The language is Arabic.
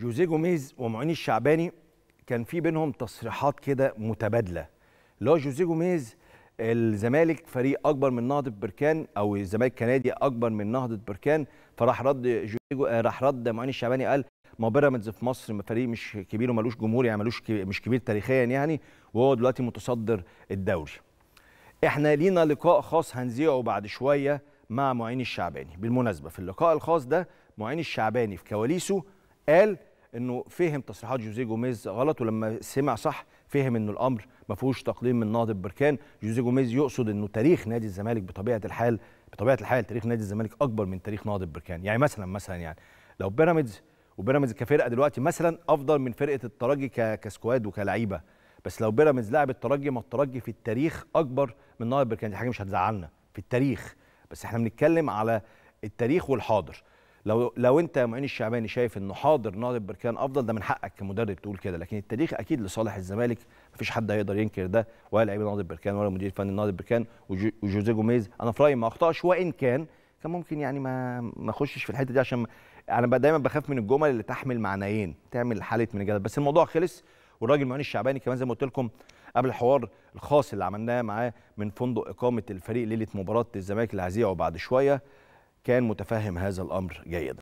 جوزيه جوميز ومعين الشعباني كان في بينهم تصريحات كده متبادله اللي هو جوزيه جوميز الزمالك فريق اكبر من نهضه بركان او الزمالك كنادي اكبر من نهضه بركان فراح رد جو... راح رد معين الشعباني قال ما بيراميدز في مصر فريق مش كبير ومالوش جمهور يعني مالوش كبير مش كبير تاريخيا يعني وهو دلوقتي متصدر الدوري. احنا لينا لقاء خاص هنذيعه بعد شويه مع معين الشعباني، بالمناسبه في اللقاء الخاص ده معين الشعباني في كواليسه قال انه فهم تصريحات جوزيه جوميز غلط ولما سمع صح فهم انه الامر ما فيهوش تقليل من نهضه بركان جوزيه جوميز يقصد انه تاريخ نادي الزمالك بطبيعه الحال بطبيعه الحال تاريخ نادي الزمالك اكبر من تاريخ نهضه بركان يعني مثلا مثلا يعني لو بيراميدز وبيراميدز كفرقه دلوقتي مثلا افضل من فرقه الترجي كسكواد وكلعيبه بس لو بيراميدز لعب الترجي ما الترجي في التاريخ اكبر من نهضه بركان دي حاجه مش هتزعلنا في التاريخ بس احنا بنتكلم على التاريخ والحاضر لو لو انت يا معين الشعباني شايف انه حاضر ناظر بركان افضل ده من حقك كمدرب تقول كده لكن التاريخ اكيد لصالح الزمالك مفيش حد هيقدر ينكر ده ولا لعيب ناظر بركان ولا مدير فني ناظر بركان وجوزيه جوميز انا في رايي ما اخطاش وان كان كان ممكن يعني ما ما اخشش في الحته دي عشان انا دايما بخاف من الجمل اللي تحمل معنيين تعمل حاله من الجدل بس الموضوع خلص والراجل معين الشعباني كمان زي ما قلت لكم قبل الحوار الخاص اللي عملناه معاه من فندق اقامه الفريق ليله مباراه الزمالك اللي وبعد بعد شويه كان متفهم هذا الأمر جيدا